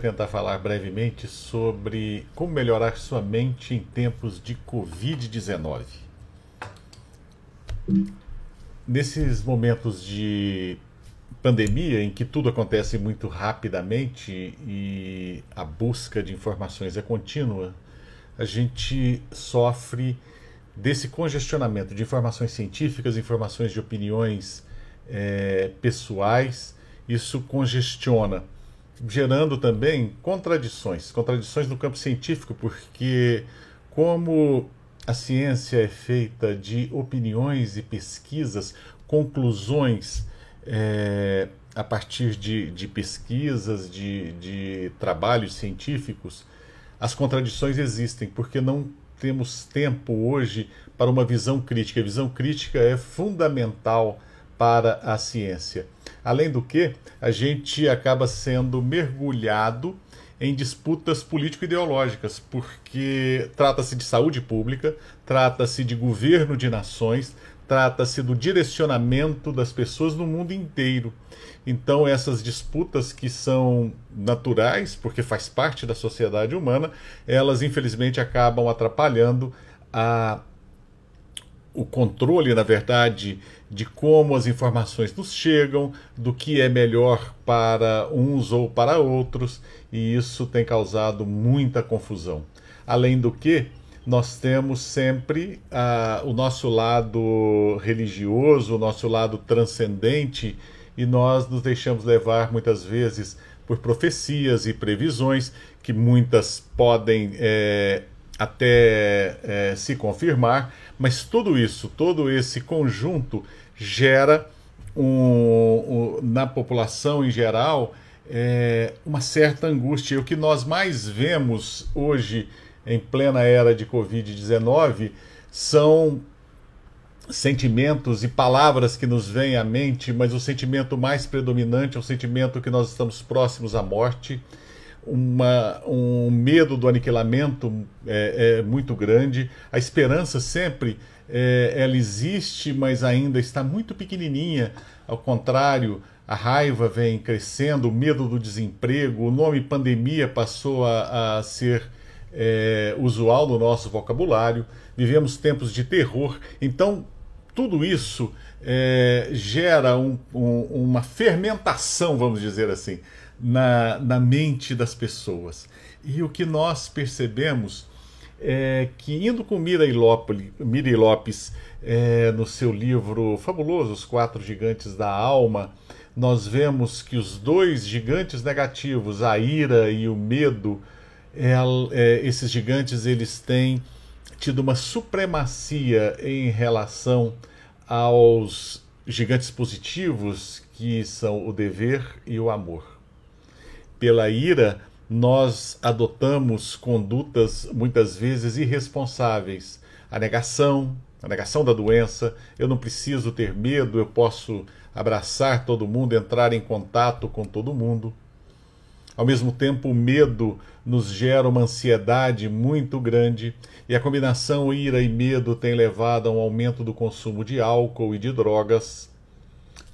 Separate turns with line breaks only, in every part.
tentar falar brevemente sobre como melhorar sua mente em tempos de Covid-19. Nesses momentos de pandemia, em que tudo acontece muito rapidamente e a busca de informações é contínua, a gente sofre desse congestionamento de informações científicas, informações de opiniões é, pessoais. Isso congestiona gerando também contradições, contradições no campo científico, porque como a ciência é feita de opiniões e pesquisas, conclusões é, a partir de, de pesquisas, de, de trabalhos científicos, as contradições existem, porque não temos tempo hoje para uma visão crítica. A visão crítica é fundamental para a ciência. Além do que, a gente acaba sendo mergulhado em disputas político-ideológicas, porque trata-se de saúde pública, trata-se de governo de nações, trata-se do direcionamento das pessoas no mundo inteiro. Então, essas disputas que são naturais, porque faz parte da sociedade humana, elas infelizmente acabam atrapalhando a, o controle, na verdade, de como as informações nos chegam, do que é melhor para uns ou para outros, e isso tem causado muita confusão. Além do que, nós temos sempre ah, o nosso lado religioso, o nosso lado transcendente, e nós nos deixamos levar muitas vezes por profecias e previsões que muitas podem é, até é, se confirmar, mas tudo isso, todo esse conjunto gera um, um, na população em geral é, uma certa angústia. E o que nós mais vemos hoje, em plena era de Covid-19, são sentimentos e palavras que nos vêm à mente, mas o sentimento mais predominante é o sentimento que nós estamos próximos à morte uma, um medo do aniquilamento é, é muito grande, a esperança sempre é, ela existe, mas ainda está muito pequenininha. Ao contrário, a raiva vem crescendo, o medo do desemprego, o nome pandemia passou a, a ser é, usual no nosso vocabulário, vivemos tempos de terror, então tudo isso é, gera um, um, uma fermentação, vamos dizer assim, na, na mente das pessoas. E o que nós percebemos é que, indo com Miri Lopes, Lopes é, no seu livro fabuloso, Os Quatro Gigantes da Alma, nós vemos que os dois gigantes negativos, a ira e o medo, é, é, esses gigantes eles têm tido uma supremacia em relação aos gigantes positivos que são o dever e o amor pela ira, nós adotamos condutas muitas vezes irresponsáveis. A negação, a negação da doença, eu não preciso ter medo, eu posso abraçar todo mundo, entrar em contato com todo mundo. Ao mesmo tempo, o medo nos gera uma ansiedade muito grande, e a combinação ira e medo tem levado a um aumento do consumo de álcool e de drogas,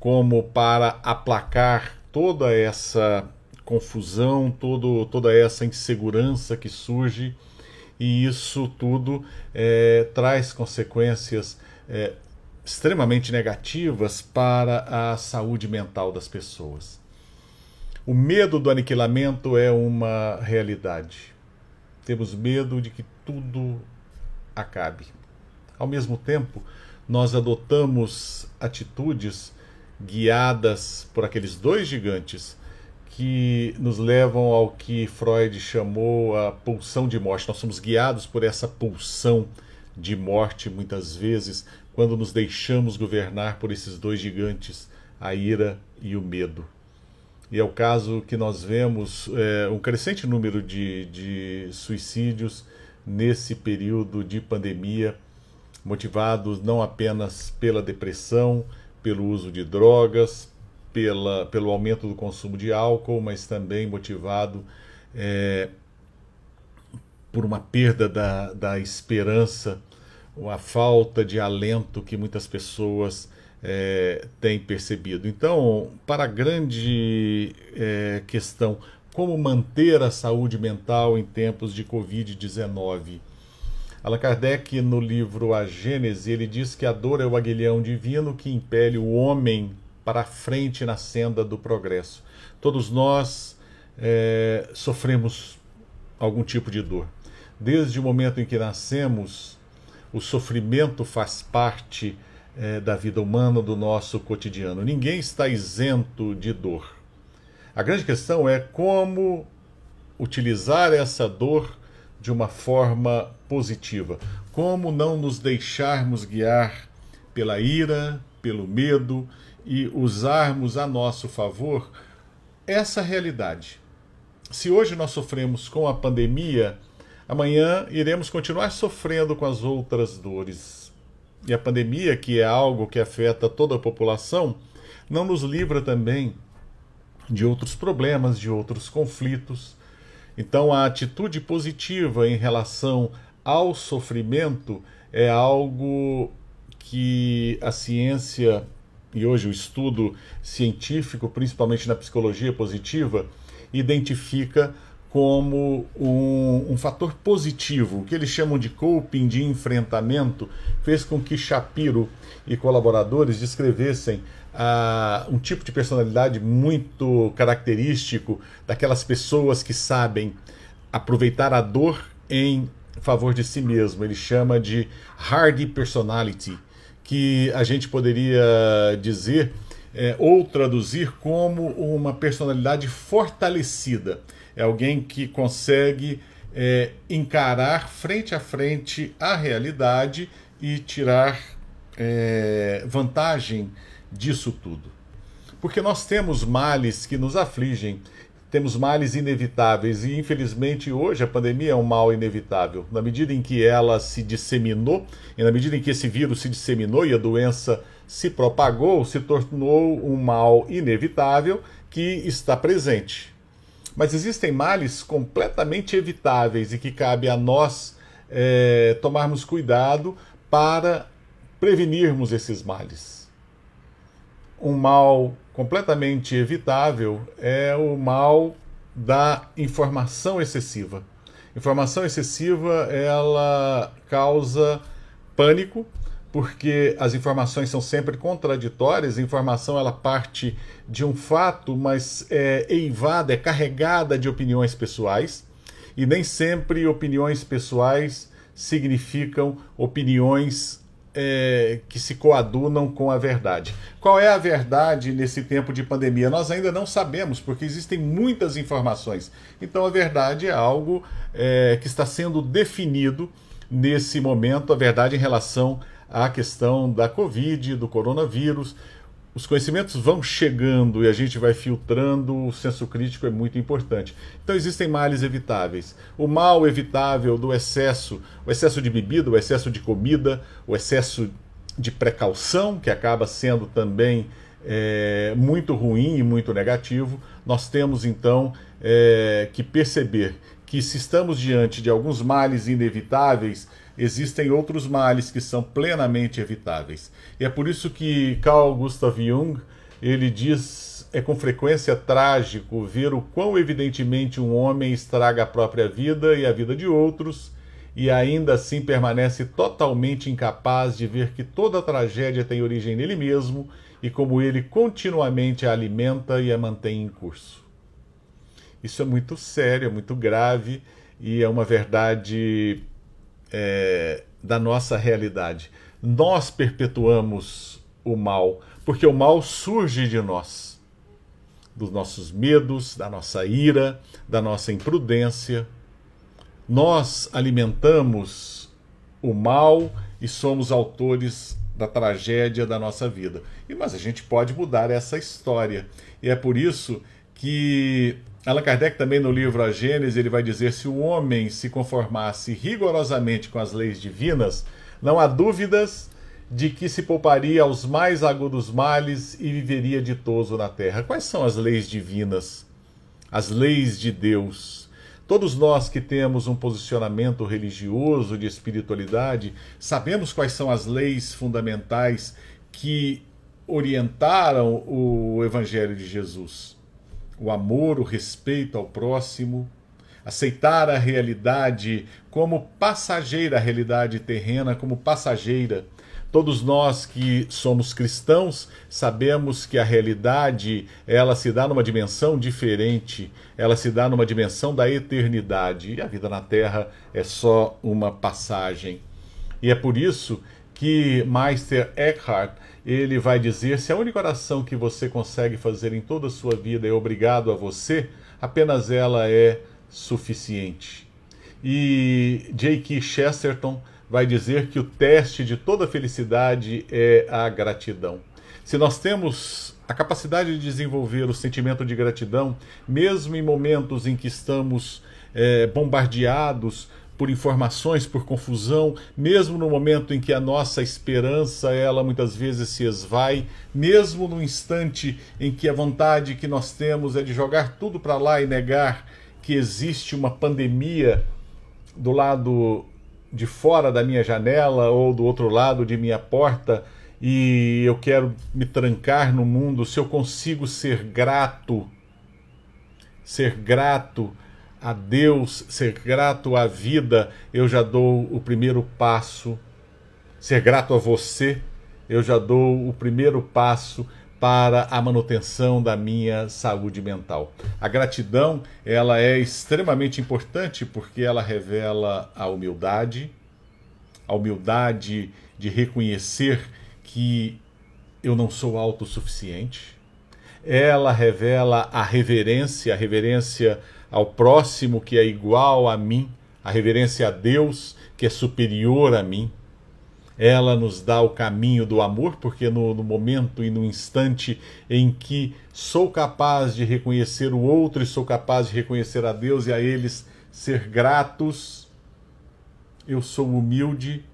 como para aplacar toda essa confusão, todo, toda essa insegurança que surge, e isso tudo é, traz consequências é, extremamente negativas para a saúde mental das pessoas. O medo do aniquilamento é uma realidade. Temos medo de que tudo acabe. Ao mesmo tempo, nós adotamos atitudes guiadas por aqueles dois gigantes que nos levam ao que Freud chamou a pulsão de morte. Nós somos guiados por essa pulsão de morte muitas vezes quando nos deixamos governar por esses dois gigantes, a ira e o medo. E é o caso que nós vemos é, um crescente número de, de suicídios nesse período de pandemia, motivados não apenas pela depressão, pelo uso de drogas, pela, pelo aumento do consumo de álcool, mas também motivado é, por uma perda da, da esperança, uma falta de alento que muitas pessoas é, têm percebido. Então, para a grande é, questão, como manter a saúde mental em tempos de Covid-19? Allan Kardec, no livro A Gênese, ele diz que a dor é o aguilhão divino que impele o homem para frente na senda do progresso. Todos nós é, sofremos algum tipo de dor. Desde o momento em que nascemos, o sofrimento faz parte é, da vida humana, do nosso cotidiano. Ninguém está isento de dor. A grande questão é como utilizar essa dor de uma forma positiva. Como não nos deixarmos guiar pela ira, pelo medo e usarmos a nosso favor essa realidade. Se hoje nós sofremos com a pandemia, amanhã iremos continuar sofrendo com as outras dores. E a pandemia, que é algo que afeta toda a população, não nos livra também de outros problemas, de outros conflitos. Então, a atitude positiva em relação ao sofrimento é algo que a ciência e hoje o estudo científico, principalmente na psicologia positiva, identifica como um, um, fator positivo, o que eles chamam de coping, de enfrentamento, fez com que Shapiro e colaboradores descrevessem ah, um tipo de personalidade muito característico daquelas pessoas que sabem aproveitar a dor em favor de si mesmo. Ele chama de hard personality que a gente poderia dizer é, ou traduzir como uma personalidade fortalecida. É alguém que consegue é, encarar frente a frente a realidade e tirar é, vantagem disso tudo. Porque nós temos males que nos afligem temos males inevitáveis e infelizmente hoje a pandemia é um mal inevitável. Na medida em que ela se disseminou e na medida em que esse vírus se disseminou e a doença se propagou, se tornou um mal inevitável que está presente. Mas existem males completamente evitáveis e que cabe a nós é, tomarmos cuidado para prevenirmos esses males um mal completamente evitável é o mal da informação excessiva. Informação excessiva ela causa pânico porque as informações são sempre contraditórias. A informação ela parte de um fato, mas é eivada, é carregada de opiniões pessoais e nem sempre opiniões pessoais significam opiniões é, que se coadunam com a verdade. Qual é a verdade nesse tempo de pandemia? Nós ainda não sabemos, porque existem muitas informações. Então, a verdade é algo é, que está sendo definido nesse momento a verdade em relação à questão da Covid, do coronavírus os conhecimentos vão chegando e a gente vai filtrando, o senso crítico é muito importante. Então existem males evitáveis. O mal evitável do excesso, o excesso de bebida, o excesso de comida, o excesso de precaução, que acaba sendo também é, muito ruim e muito negativo. Nós temos então é, que perceber que se estamos diante de alguns males inevitáveis, existem outros males que são plenamente evitáveis. E é por isso que Carl Gustav Jung, ele diz, é com frequência trágico ver o quão evidentemente um homem estraga a própria vida e a vida de outros, e ainda assim permanece totalmente incapaz de ver que toda tragédia tem origem nele mesmo e como ele continuamente a alimenta e a mantém em curso. Isso é muito sério, é muito grave e é uma verdade é, da nossa realidade. Nós perpetuamos o mal, porque o mal surge de nós, dos nossos medos, da nossa ira, da nossa imprudência. Nós alimentamos o mal e somos autores da tragédia da nossa vida. E mas a gente pode mudar essa história. E é por isso que Allan Kardec também no livro A Gênese, ele vai dizer se o homem se conformasse rigorosamente com as leis divinas, não há dúvidas de que se pouparia aos mais agudos males e viveria ditoso na terra. Quais são as leis divinas? As leis de Deus. Todos nós que temos um posicionamento religioso de espiritualidade, sabemos quais são as leis fundamentais que orientaram o evangelho de Jesus o amor, o respeito ao próximo, aceitar a realidade como passageira, a realidade terrena como passageira. Todos nós que somos cristãos sabemos que a realidade ela se dá numa dimensão diferente, ela se dá numa dimensão da eternidade e a vida na Terra é só uma passagem. E é por isso que Meister Eckhart ele vai dizer: se a única oração que você consegue fazer em toda a sua vida é obrigado a você, apenas ela é suficiente. E J.K. Chesterton vai dizer que o teste de toda felicidade é a gratidão. Se nós temos a capacidade de desenvolver o sentimento de gratidão, mesmo em momentos em que estamos é, bombardeados por informações, por confusão, mesmo no momento em que a nossa esperança, ela muitas vezes se esvai, mesmo no instante em que a vontade que nós temos é de jogar tudo para lá e negar que existe uma pandemia do lado de fora da minha janela ou do outro lado de minha porta e eu quero me trancar no mundo, se eu consigo ser grato, ser grato a Deus, ser grato à vida, eu já dou o primeiro passo. Ser grato a você, eu já dou o primeiro passo para a manutenção da minha saúde mental. A gratidão, ela é extremamente importante porque ela revela a humildade, a humildade de reconhecer que eu não sou autossuficiente. Ela revela a reverência, a reverência ao próximo que é igual a mim, a reverência a Deus que é superior a mim. Ela nos dá o caminho do amor, porque no, no, momento e no instante em que sou capaz de reconhecer o outro e sou capaz de reconhecer a Deus e a eles ser gratos, eu sou humilde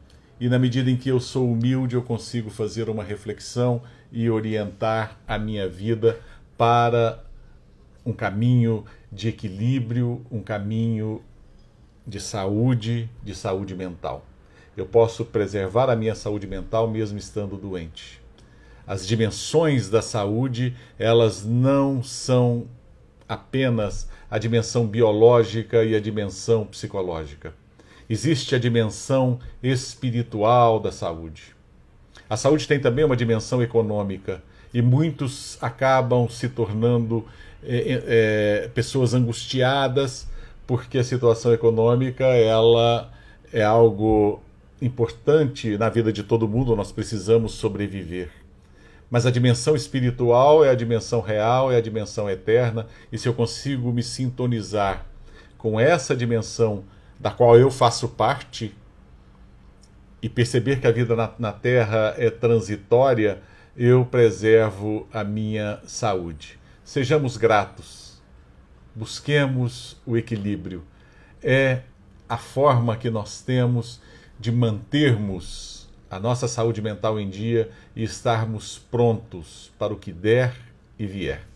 e, na medida em que eu sou humilde, eu consigo fazer uma reflexão e orientar a minha vida para um caminho de equilíbrio, um caminho de saúde, de saúde mental. Eu posso preservar a minha saúde mental mesmo estando doente. As dimensões da saúde, elas não são apenas a dimensão biológica e a dimensão psicológica. Existe a dimensão espiritual da saúde. A saúde tem também uma dimensão econômica, e muitos acabam se tornando é, é, é, pessoas angustiadas porque a situação econômica ela é algo importante na vida de todo mundo, nós precisamos sobreviver. Mas a dimensão espiritual é a dimensão real, é a dimensão eterna, e se eu consigo me sintonizar com essa dimensão da qual eu faço parte e perceber que a vida na, na Terra é transitória, eu preservo a minha saúde. Sejamos gratos, busquemos o equilíbrio. É a forma que nós temos de mantermos a nossa saúde mental em dia e estarmos prontos para o que der e vier.